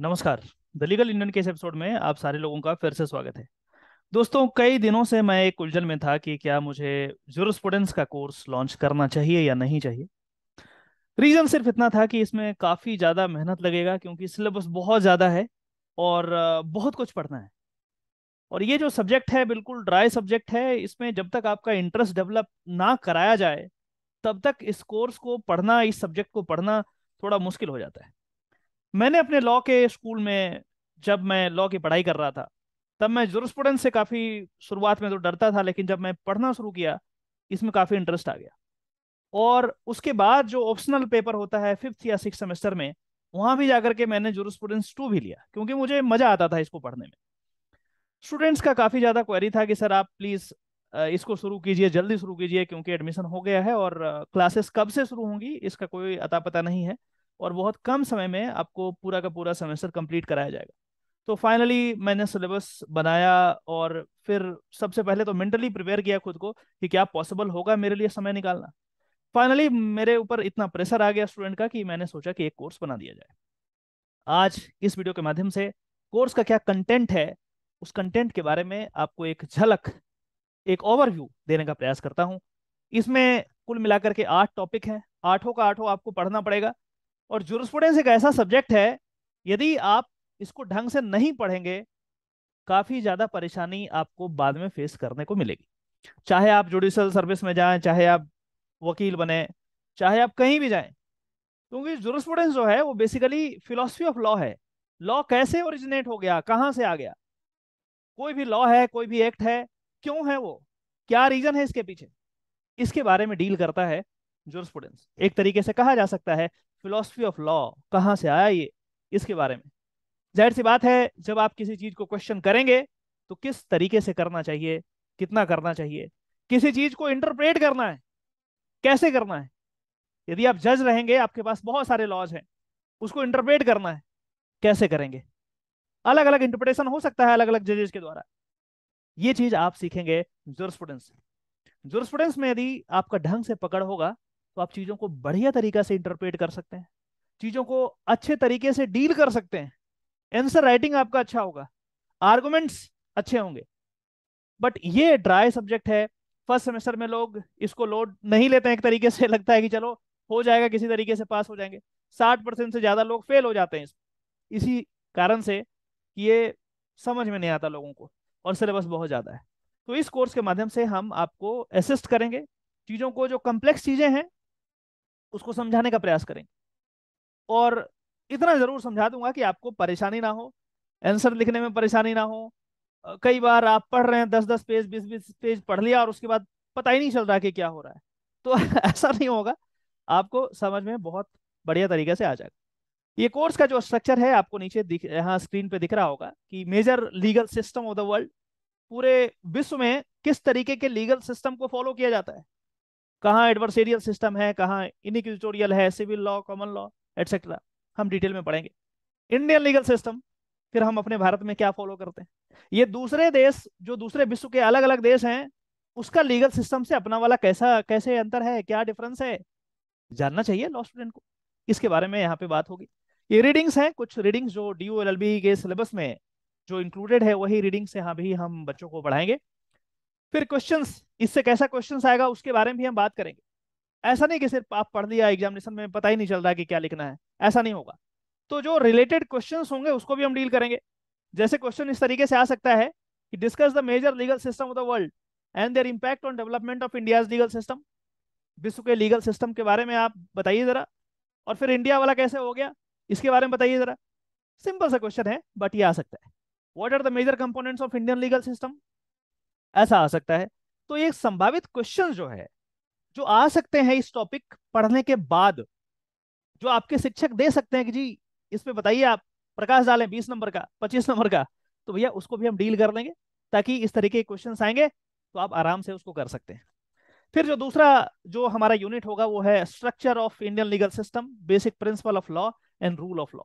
नमस्कार the legal Indian के इस एपिसोड में आप सारे लोगों का फिर से स्वागत है दोस्तों कई दिनों से मैं एक उलझन में था कि क्या मुझे जूरोस्पूडेंस का कोर्स लॉन्च करना चाहिए या नहीं चाहिए रीज़न सिर्फ इतना था कि इसमें काफ़ी ज़्यादा मेहनत लगेगा क्योंकि सिलेबस बहुत ज़्यादा है और बहुत कुछ पढ़ना है और ये जो सब्जेक्ट है बिल्कुल ड्राई सब्जेक्ट है इसमें जब तक आपका इंटरेस्ट डेवलप ना कराया जाए तब तक इस कोर्स को पढ़ना इस सब्जेक्ट को पढ़ना थोड़ा मुश्किल हो जाता है मैंने अपने लॉ के स्कूल में जब मैं लॉ की पढ़ाई कर रहा था तब मैं जुरस्पूडेंस से काफ़ी शुरुआत में तो डरता था लेकिन जब मैं पढ़ना शुरू किया इसमें काफ़ी इंटरेस्ट आ गया और उसके बाद जो ऑप्शनल पेपर होता है फिफ्थ या सिक्स सेमेस्टर में वहाँ भी जाकर के मैंने जुरस्पूडेंस टू भी लिया क्योंकि मुझे मज़ा आता था इसको पढ़ने में स्टूडेंट्स का काफ़ी ज़्यादा क्वेरी था कि सर आप प्लीज़ इसको शुरू कीजिए जल्दी शुरू कीजिए क्योंकि एडमिशन हो गया है और क्लासेस कब से शुरू होंगी इसका कोई अता पता नहीं है और बहुत कम समय में आपको पूरा का पूरा सेमेस्टर कंप्लीट कराया जाएगा तो फाइनली मैंने सिलेबस बनाया और फिर सबसे पहले तो मेंटली प्रिपेयर किया खुद को कि क्या पॉसिबल होगा मेरे लिए समय निकालना फाइनली मेरे ऊपर इतना प्रेशर आ गया स्टूडेंट का कि मैंने सोचा कि एक कोर्स बना दिया जाए आज इस वीडियो के माध्यम से कोर्स का क्या कंटेंट है उस कंटेंट के बारे में आपको एक झलक एक ओवरव्यू देने का प्रयास करता हूँ इसमें कुल मिलाकर के आठ टॉपिक हैं आठों का आठों आपको पढ़ना पड़ेगा और जुरुस्पुडेंस एक ऐसा सब्जेक्ट है यदि आप इसको ढंग से नहीं पढ़ेंगे काफ़ी ज़्यादा परेशानी आपको बाद में फेस करने को मिलेगी चाहे आप जुडिशल सर्विस में जाएं चाहे आप वकील बने चाहे आप कहीं भी जाएं क्योंकि जुरुस्पुडेंस जो है वो बेसिकली फिलोसफी ऑफ लॉ है लॉ कैसे ओरिजिनेट हो गया कहाँ से आ गया कोई भी लॉ है कोई भी एक्ट है क्यों है वो क्या रीज़न है इसके पीछे इसके बारे में डील करता है जुरुस्पुडेंस एक तरीके से कहा जा सकता है फिलोसफी ऑफ लॉ कहाँ से आया ये इसके बारे में जाहिर सी बात है जब आप किसी चीज को क्वेश्चन करेंगे तो किस तरीके से करना चाहिए कितना करना चाहिए किसी चीज को इंटरप्रेट करना है कैसे करना है यदि आप जज रहेंगे आपके पास बहुत सारे लॉज हैं उसको इंटरप्रेट करना है कैसे करेंगे अलग अलग इंटरप्रिटेशन हो सकता है अलग अलग जजेस के द्वारा ये चीज आप सीखेंगे जोरस्टूडेंस से में यदि आपका ढंग से पकड़ होगा तो आप चीज़ों को बढ़िया तरीका से इंटरप्रेट कर सकते हैं चीज़ों को अच्छे तरीके से डील कर सकते हैं एंसर राइटिंग आपका अच्छा होगा आर्गूमेंट्स अच्छे होंगे बट ये ड्राई सब्जेक्ट है फर्स्ट सेमेस्टर में लोग इसको लोड नहीं लेते हैं एक तरीके से लगता है कि चलो हो जाएगा किसी तरीके से पास हो जाएंगे साठ परसेंट से ज़्यादा लोग फेल हो जाते हैं इस इसी कारण से ये समझ में नहीं आता लोगों को और सिलेबस बहुत ज़्यादा है तो इस कोर्स के माध्यम से हम आपको असिस्ट करेंगे चीज़ों को जो कम्प्लेक्स चीज़ें हैं उसको समझाने का प्रयास करें और इतना जरूर समझा दूंगा कि आपको परेशानी ना हो आंसर लिखने में परेशानी ना हो कई बार आप पढ़ रहे हैं दस दस पेज बीस बीस पेज पढ़ लिया और उसके बाद पता ही नहीं चल रहा कि क्या हो रहा है तो ऐसा नहीं होगा आपको समझ में बहुत बढ़िया तरीके से आ जाएगा ये कोर्स का जो स्ट्रक्चर है आपको नीचे दिख यहाँ स्क्रीन पे दिख रहा होगा कि major legal system of the world पूरे विश्व में किस तरीके के लीगल सिस्टम को फॉलो किया जाता है कहाँ एडवर्सेरियल सिस्टम है कहाँ इनिक्यूटोरियल है civil law common law etcetera हम डिटेल में पढ़ेंगे इंडियन लीगल सिस्टम फिर हम अपने भारत में क्या फॉलो करते हैं ये दूसरे देश जो दूसरे विश्व के अलग अलग देश हैं उसका लीगल सिस्टम से अपना वाला कैसा कैसे अंतर है क्या डिफरेंस है जानना चाहिए लॉ स्टूडेंट को इसके बारे में यहाँ पे बात होगी ये रीडिंग्स हैं कुछ रीडिंग्स जो डी के सिलेबस में जो इंक्लूडेड है वही रीडिंग्स यहाँ भी हम बच्चों को पढ़ाएंगे फिर क्वेश्चंस इससे कैसा क्वेश्चंस आएगा उसके बारे में भी हम बात करेंगे ऐसा नहीं कि सिर्फ आप पढ़ लिया एग्जामिनेशन में पता ही नहीं चल रहा कि क्या लिखना है ऐसा नहीं होगा तो जो रिलेटेड क्वेश्चंस होंगे उसको भी हम डील करेंगे जैसे क्वेश्चन इस तरीके से आ सकता है कि discuss the major legal system of the world and their impact on development of India's legal system विश्व के लीगल सिस्टम के बारे में आप बताइए ज़रा और फिर इंडिया वाला कैसे हो गया इसके बारे में बताइए ज़रा सिंपल सा क्वेश्चन है बट ये आ सकता है what are the major components of Indian legal system ऐसा आ सकता है तो ये संभावित क्वेश्चन जो है जो आ सकते हैं इस टॉपिक पढ़ने के बाद जो आपके शिक्षक दे सकते हैं कि जी इस पे बताइए आप प्रकाश डालें बीस नंबर का पच्चीस नंबर का तो भैया उसको भी हम डील कर लेंगे ताकि इस तरीके के क्वेश्चन आएंगे तो आप आराम से उसको कर सकते हैं फिर जो दूसरा जो हमारा यूनिट होगा वो है structure of Indian legal system basic principle of law and rule of law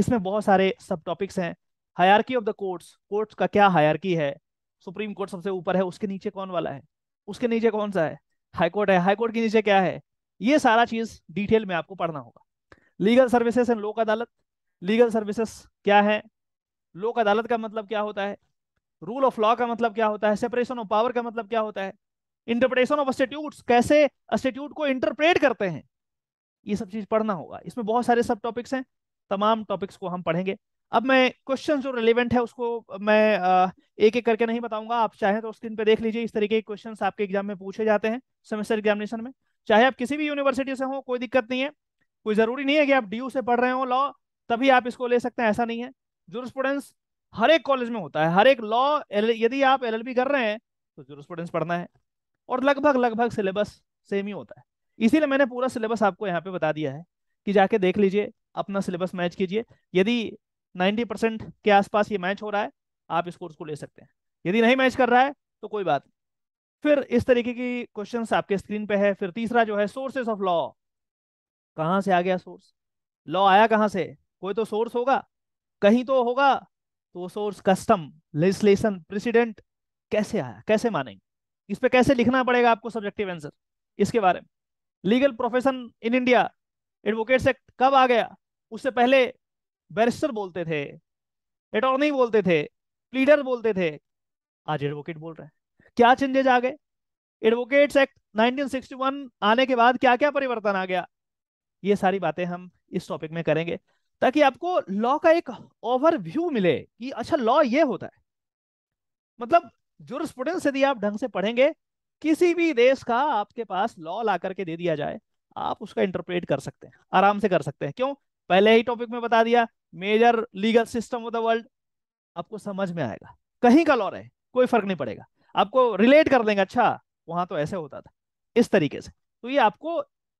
इसमें बहुत सारे सब टॉपिक्स हैं hierarchy of the courts courts का क्या हायरकी है सुप्रीम कोर्ट सबसे ऊपर है उसके नीचे कौन वाला है उसके नीचे कौन सा है कोर्ट है कोर्ट के नीचे क्या है ये सारा चीज डिटेल में आपको पढ़ना होगा लीगल सर्विसेज एंड लोक अदालत लीगल सर्विसेज क्या है लोक अदालत का मतलब क्या होता है रूल ऑफ लॉ का मतलब क्या होता है सेपरेशन ऑफ पावर का मतलब क्या होता है इंटरप्रिटेशन ऑफ स्टेट्यूट कैसे स्टेट्यूट को इंटरप्रेट करते हैं ये सब चीज पढ़ना होगा इसमें बहुत सारे सब टॉपिक्स हैं तमाम टॉपिक्स को हम पढ़ेंगे अब मैं क्वेश्चन जो रिलेवेंट है उसको मैं एक एक करके नहीं बताऊंगा आप चाहें तो स्क्रीन पे देख लीजिए इस तरीके के क्वेश्चन आपके एग्जाम में पूछे जाते हैं सेमेस्टर एग्जामिनेशन में चाहे आप किसी भी यूनिवर्सिटी से हो कोई दिक्कत नहीं है कोई ज़रूरी नहीं है कि आप डी से पढ़ रहे हो लॉ तभी आप इसको ले सकते हैं ऐसा नहीं है स्टूडेंट्स हर एक कॉलेज में होता है हर एक लॉ यदि आप एल कर रहे हैं तो स्टूडेंट्स पढ़ना है और लगभग लगभग सिलेबस सेम ही होता है इसीलिए मैंने पूरा सिलेबस आपको यहाँ पे बता दिया है कि जाके देख लीजिए अपना सिलेबस मैच कीजिए यदि नाइन्टी परसेंट के आसपास ये मैच हो रहा है आप इस कोर्स को ले सकते हैं यदि नहीं मैच कर रहा है तो कोई बात नहीं फिर इस तरीके की क्वेश्चन आपके स्क्रीन पे है फिर तीसरा जो है सोर्सेस ऑफ लॉ कहाँ से आ गया सोर्स लॉ आया कहाँ से कोई तो सोर्स होगा कहीं तो होगा तो सोर्स कस्टम लेजिस्लेशन प्रेसिडेंट कैसे आया कैसे मानेंगे इस पर कैसे लिखना पड़ेगा आपको सब्जेक्टिव आंसर इसके बारे में legal profession in India advocates act कब आ गया उससे पहले बैरिस्टर बोलते थे अटॉर्नी बोलते थे प्लीडर बोलते थे आज एडवोकेट बोल रहे हैं क्या चेंजेज आ गए एडवोकेट्स एक्ट 1961 आने के बाद क्या क्या परिवर्तन आ गया ये सारी बातें हम इस टॉपिक में करेंगे ताकि आपको लॉ का एक ओवरव्यू मिले कि अच्छा लॉ ये होता है मतलब जुरिस्प्रूडेंस यदि आप ढंग से पढ़ेंगे किसी भी देश का आपके पास लॉ ला करके दे दिया जाए आप उसका इंटरप्रेट कर सकते हैं आराम से कर सकते हैं क्यों पहले ही टॉपिक में बता दिया major legal system of the world आपको समझ में आएगा कहीं का लॉ रहे कोई फर्क नहीं पड़ेगा आपको रिलेट कर देंगे अच्छा वहां तो ऐसे होता था इस तरीके से तो ये आपको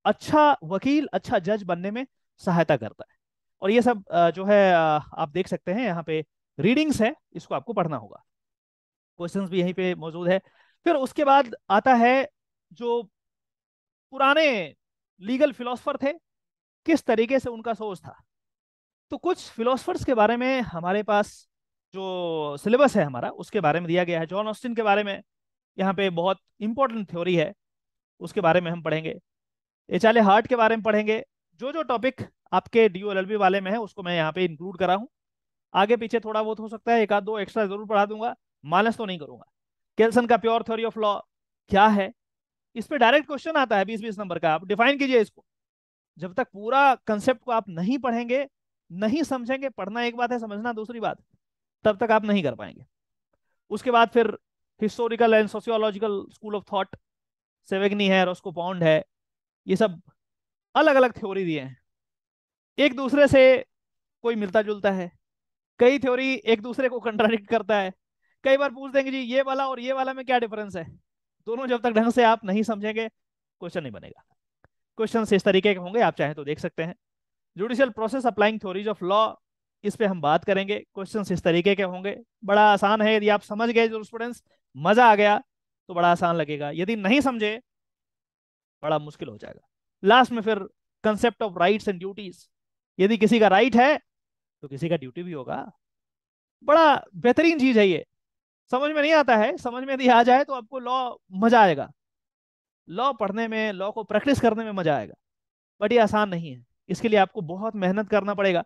अच्छा वकील अच्छा जज बनने में सहायता करता है और ये सब जो है आप देख सकते हैं यहाँ पे रीडिंग्स है इसको आपको पढ़ना होगा क्वेश्चन भी यहीं पे मौजूद है फिर उसके बाद आता है जो पुराने लीगल फिलोसफर थे किस तरीके से उनका सोच था तो कुछ फिलोसफर्स के बारे में हमारे पास जो सिलेबस है हमारा उसके बारे में दिया गया है जॉन ऑस्टिन के बारे में यहाँ पे बहुत इंपॉर्टेंट थ्योरी है उसके बारे में हम पढ़ेंगे एच आल हार्ट के बारे में पढ़ेंगे जो जो टॉपिक आपके डी ओ वाले में है उसको मैं यहाँ पे इंक्लूड करा हूँ आगे पीछे थोड़ा बहुत हो सकता है एक आध दो एक्स्ट्रा जरूर पढ़ा दूंगा माइनस तो नहीं करूंगा केल्सन का प्योर थ्योरी ऑफ लॉ क्या है इस पर डायरेक्ट क्वेश्चन आता है बीस बीस नंबर का आप डिफाइन कीजिए इसको जब तक पूरा कंसेप्ट को आप नहीं पढ़ेंगे नहीं समझेंगे पढ़ना एक बात है समझना दूसरी बात तब तक आप नहीं कर पाएंगे उसके बाद फिर historical and sociological school of thought Savigny है रोस्को पॉन्ड है ये सब अलग अलग थ्योरी दिए हैं एक दूसरे से कोई मिलता जुलता है कई थ्योरी एक दूसरे को कंट्राडिक्ट करता है कई बार पूछ देंगे जी ये वाला और ये वाला में क्या डिफरेंस है दोनों जब तक ढंग से आप नहीं समझेंगे क्वेश्चन नहीं बनेगा क्वेश्चन इस तरीके के होंगे आप चाहे तो देख सकते हैं judicial process applying theories of law इस पे हम बात करेंगे क्वेश्चंस इस तरीके के होंगे बड़ा आसान है यदि आप समझ गए जो स्टूडेंट्स मजा आ गया तो बड़ा आसान लगेगा यदि नहीं समझे बड़ा मुश्किल हो जाएगा लास्ट में फिर concept of rights and duties यदि किसी का राइट right है तो किसी का ड्यूटी भी होगा बड़ा बेहतरीन चीज है ये समझ में नहीं आता है समझ में यदि आ जाए तो आपको लॉ मजा आएगा लॉ पढ़ने में लॉ को प्रैक्टिस करने में मजा आएगा बट ये आसान नहीं है इसके लिए आपको बहुत मेहनत करना पड़ेगा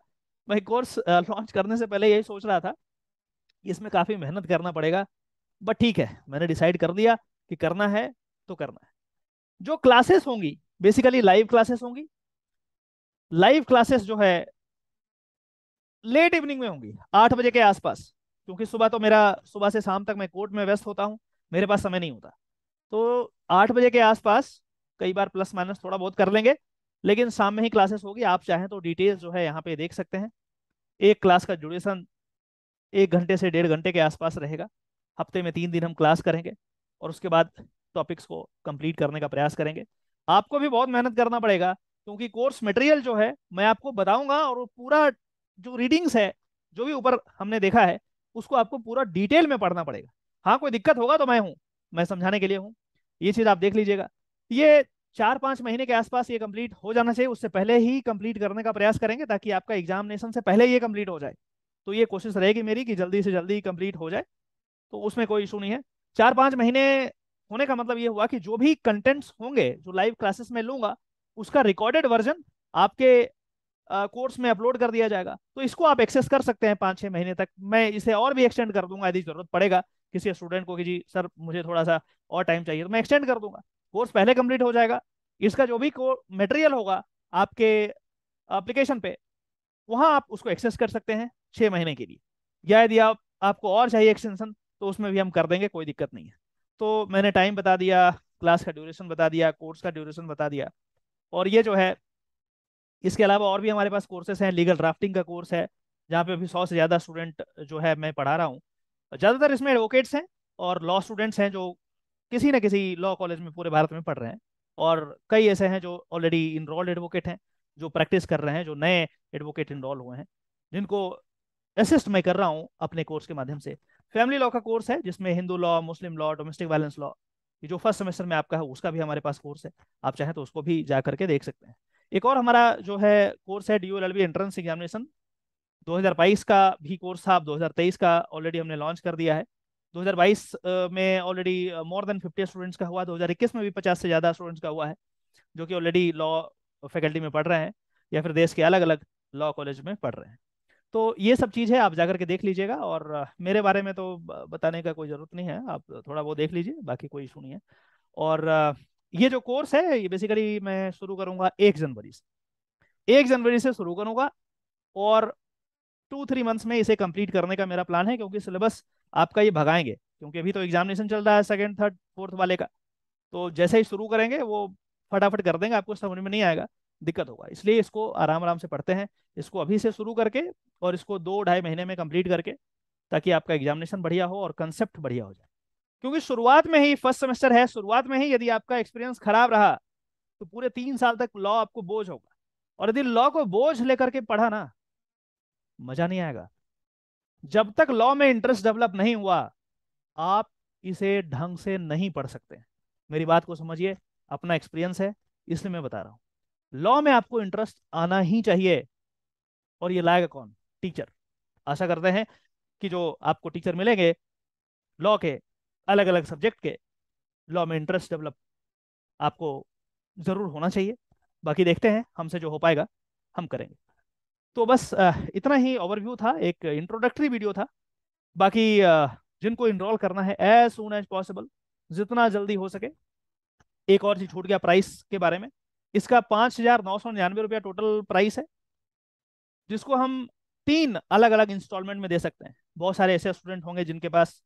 मैं कोर्स लॉन्च करने से पहले यही सोच रहा था कि इसमें काफ़ी मेहनत करना पड़ेगा बट ठीक है मैंने डिसाइड कर दिया कि करना है तो करना है जो क्लासेस होंगी बेसिकली लाइव क्लासेस होंगी लाइव क्लासेस जो है लेट इवनिंग में होंगी आठ बजे के आसपास क्योंकि सुबह तो मेरा सुबह से शाम तक मैं कोर्ट में व्यस्त होता हूँ मेरे पास समय नहीं होता तो आठ बजे के आसपास कई बार प्लस माइनस थोड़ा बहुत कर लेंगे लेकिन शाम में ही क्लासेस होगी आप चाहें तो डिटेल्स जो है यहाँ पे देख सकते हैं एक क्लास का ड्यूरेशन एक घंटे से डेढ़ घंटे के आसपास रहेगा हफ्ते में तीन दिन हम क्लास करेंगे और उसके बाद टॉपिक्स को कंप्लीट करने का प्रयास करेंगे आपको भी बहुत मेहनत करना पड़ेगा क्योंकि कोर्स मटेरियल जो है मैं आपको बताऊंगा और वो पूरा जो रीडिंग्स है जो भी ऊपर हमने देखा है उसको आपको पूरा डिटेल में पढ़ना पड़ेगा हाँ कोई दिक्कत होगा तो मैं हूँ मैं समझाने के लिए हूँ ये चीज़ आप देख लीजिएगा ये चार पांच महीने के आसपास ये कंप्लीट हो जाना चाहिए उससे पहले ही कंप्लीट करने का प्रयास करेंगे ताकि आपका एग्जामिनेशन से पहले ये कंप्लीट हो जाए तो ये कोशिश रहेगी मेरी कि जल्दी से जल्दी कंप्लीट हो जाए तो उसमें कोई इशू नहीं है चार पांच महीने होने का मतलब ये हुआ कि जो भी कंटेंट्स होंगे जो लाइव क्लासेस में लूंगा उसका रिकॉर्डेड वर्जन आपके कोर्स में अपलोड कर दिया जाएगा तो इसको आप एक्सेस कर सकते हैं पाँच छः महीने तक मैं इसे और भी एक्सटेंड कर दूंगा यदि जरूरत पड़ेगा किसी स्टूडेंट को कि जी सर मुझे थोड़ा सा और टाइम चाहिए तो मैं एक्सटेंड कर दूंगा कोर्स पहले कंप्लीट हो जाएगा इसका जो भी मटेरियल होगा आपके एप्लीकेशन पे वहाँ आप उसको एक्सेस कर सकते हैं छः महीने के लिए या यदि आप आपको और चाहिए एक्सटेंशन तो उसमें भी हम कर देंगे कोई दिक्कत नहीं है तो मैंने टाइम बता दिया क्लास का ड्यूरेशन बता दिया कोर्स का ड्यूरेशन बता दिया और ये जो है इसके अलावा और भी हमारे पास कोर्सेस हैं लीगल ड्राफ्टिंग का कोर्स है जहाँ पे अभी सौ से ज़्यादा स्टूडेंट जो है मैं पढ़ा रहा हूँ ज़्यादातर इसमें एडवोकेट्स हैं और लॉ स्टूडेंट्स हैं जो किसी ना किसी लॉ कॉलेज में पूरे भारत में पढ़ रहे हैं और कई ऐसे हैं जो ऑलरेडी इनरोल्ड एडवोकेट हैं जो प्रैक्टिस कर रहे हैं जो नए एडवोकेट इनरोल हुए हैं जिनको असिस्ट मैं कर रहा हूँ अपने कोर्स के माध्यम से फैमिली लॉ का कोर्स है जिसमें Hindu law Muslim law domestic violence law जो फर्स्ट सेमेस्टर में आपका है उसका भी हमारे पास कोर्स है आप चाहें तो उसको भी जा करके देख सकते हैं एक और हमारा जो है कोर्स है डी एंट्रेंस एग्जामिनेशन 2022 का भी कोर्स था 2023 का ऑलरेडी हमने लॉन्च कर दिया है 2022 में ऑलरेडी मोर देन 50 स्टूडेंट्स का हुआ 2021 में भी 50 से ज़्यादा स्टूडेंट्स का हुआ है जो कि ऑलरेडी लॉ फैकल्टी में पढ़ रहे हैं या फिर देश के अलग अलग लॉ कॉलेज में पढ़ रहे हैं तो ये सब चीज़ है आप जाकर के देख लीजिएगा और मेरे बारे में तो बताने का कोई ज़रूरत नहीं है आप थोड़ा वो देख लीजिए बाकी कोई इशू नहीं है और ये जो कोर्स है ये बेसिकली मैं शुरू करूँगा एक जनवरी से एक जनवरी से शुरू करूँगा और टू थ्री मंथ्स में इसे कंप्लीट करने का मेरा प्लान है क्योंकि सिलेबस आपका ये भगाएंगे क्योंकि अभी तो एग्जामिनेशन चल रहा है सेकेंड थर्ड फोर्थ वाले का तो जैसे ही शुरू करेंगे वो फटाफट कर देंगे आपको समझ में नहीं आएगा दिक्कत होगा इसलिए इसको आराम आराम से पढ़ते हैं इसको अभी से शुरू करके और इसको दो ढाई महीने में कंप्लीट करके ताकि आपका एग्जामिनेशन बढ़िया हो और कंसेप्ट बढ़िया हो जाए क्योंकि शुरुआत में ही फर्स्ट सेमेस्टर है शुरुआत में ही यदि आपका एक्सपीरियंस खराब रहा तो पूरे तीन साल तक लॉ आपको बोझ होगा और यदि लॉ को बोझ लेकर के पढ़ा ना मजा नहीं आएगा जब तक लॉ में इंटरेस्ट डेवलप नहीं हुआ आप इसे ढंग से नहीं पढ़ सकते मेरी बात को समझिए अपना एक्सपीरियंस है इसलिए मैं बता रहा हूँ लॉ में आपको इंटरेस्ट आना ही चाहिए और ये लाएगा कौन टीचर आशा करते हैं कि जो आपको टीचर मिलेंगे लॉ के अलग अलग सब्जेक्ट के लॉ में इंटरेस्ट डेवलप आपको ज़रूर होना चाहिए बाकी देखते हैं हमसे जो हो पाएगा हम करेंगे तो बस इतना ही ओवरव्यू था एक इंट्रोडक्टरी वीडियो था बाकी जिनको इनरोल करना है एज सुन एज पॉसिबल जितना जल्दी हो सके एक और चीज छूट गया प्राइस के बारे में इसका पाँच हजार नौ सौ निन्यानवे रुपया टोटल प्राइस है जिसको हम तीन अलग अलग इंस्टॉलमेंट में दे सकते हैं बहुत सारे ऐसे स्टूडेंट होंगे जिनके पास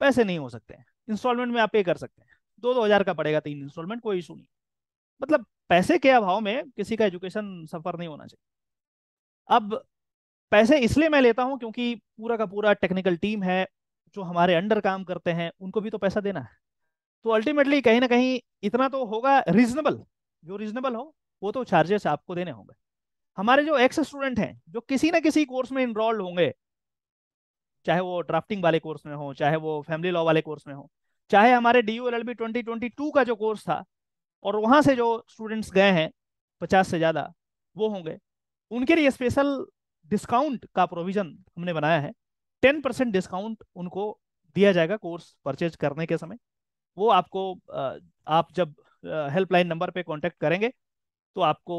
पैसे नहीं हो सकते हैं इंस्टॉलमेंट में आप पे कर सकते हैं दो दो हज़ार का पड़ेगा तीन इंस्टॉलमेंट कोई इशू नहीं मतलब पैसे के अभाव में किसी का एजुकेशन सफर नहीं होना चाहिए अब पैसे इसलिए मैं लेता हूँ क्योंकि पूरा का पूरा टेक्निकल टीम है जो हमारे अंडर काम करते हैं उनको भी तो पैसा देना है तो अल्टीमेटली कहीं ना कहीं इतना तो होगा रीजनेबल जो रीजनेबल हो वो तो चार्जेस आपको देने होंगे हमारे जो एक्स स्टूडेंट हैं जो किसी ना किसी कोर्स में इनरोल्ड होंगे चाहे वो ड्राफ्टिंग वाले कोर्स में हो चाहे वो फैमिली लॉ वाले कोर्स में हो चाहे हमारे D U L L B twenty twenty two का जो कोर्स था और वहाँ से जो स्टूडेंट्स गए हैं पचास से ज़्यादा वो होंगे उनके लिए स्पेशल डिस्काउंट का प्रोविजन हमने बनाया है टेन परसेंट डिस्काउंट उनको दिया जाएगा कोर्स परचेज करने के समय वो आपको आप जब हेल्पलाइन नंबर पे कांटेक्ट करेंगे तो आपको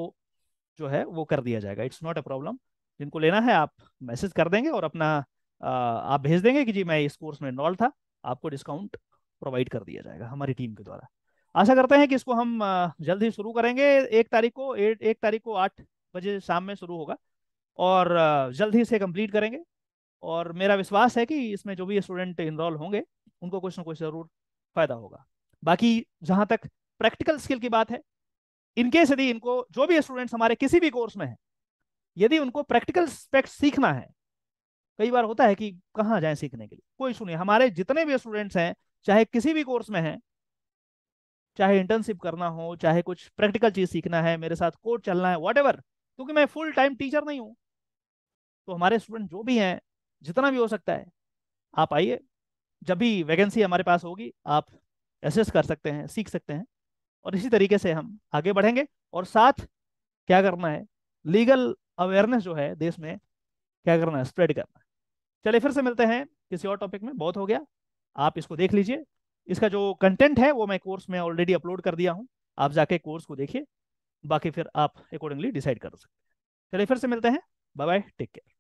जो है वो कर दिया जाएगा इट्स नॉट अ प्रॉब्लम जिनको लेना है आप मैसेज कर देंगे और अपना आप भेज देंगे कि जी मैं इस कोर्स में इन्वॉल्व था आपको डिस्काउंट प्रोवाइड कर दिया जाएगा हमारी टीम के द्वारा आशा करते हैं कि इसको हम जल्द ही शुरू करेंगे एक तारीख को एक तारीख को आठ बजे शाम में शुरू होगा और जल्द ही इसे कंप्लीट करेंगे और मेरा विश्वास है कि इसमें जो भी स्टूडेंट इनरोल होंगे उनको कुछ ना कुछ ज़रूर फ़ायदा होगा बाकी जहाँ तक प्रैक्टिकल स्किल की बात है इनकेस यदि इनको जो भी स्टूडेंट्स हमारे किसी भी कोर्स में हैं यदि उनको प्रैक्टिकल स्पेक्ट सीखना है कई बार होता है कि कहाँ जाए सीखने के लिए कोई इशू नहीं हमारे जितने भी स्टूडेंट्स हैं चाहे किसी भी कोर्स में हैं चाहे इंटर्नशिप करना हो चाहे कुछ प्रैक्टिकल चीज़ सीखना है मेरे साथ कोर्ट चलना है वॉट क्योंकि मैं फुल टाइम टीचर नहीं हूँ तो हमारे स्टूडेंट जो भी हैं जितना भी हो सकता है आप आइए जब भी वैकेंसी हमारे पास होगी आप एसेस कर सकते हैं सीख सकते हैं और इसी तरीके से हम आगे बढ़ेंगे और साथ क्या करना है लीगल अवेयरनेस जो है देश में क्या करना है स्प्रेड करना है चलिए फिर से मिलते हैं किसी और टॉपिक में बहुत हो गया आप इसको देख लीजिए इसका जो कंटेंट है वो मैं कोर्स में ऑलरेडी अपलोड कर दिया हूँ आप जाके कोर्स को देखिए बाकी फिर आप अकॉर्डिंगली डिसाइड कर सकते हैं चलिए फिर से मिलते हैं बाय बाय टेक केयर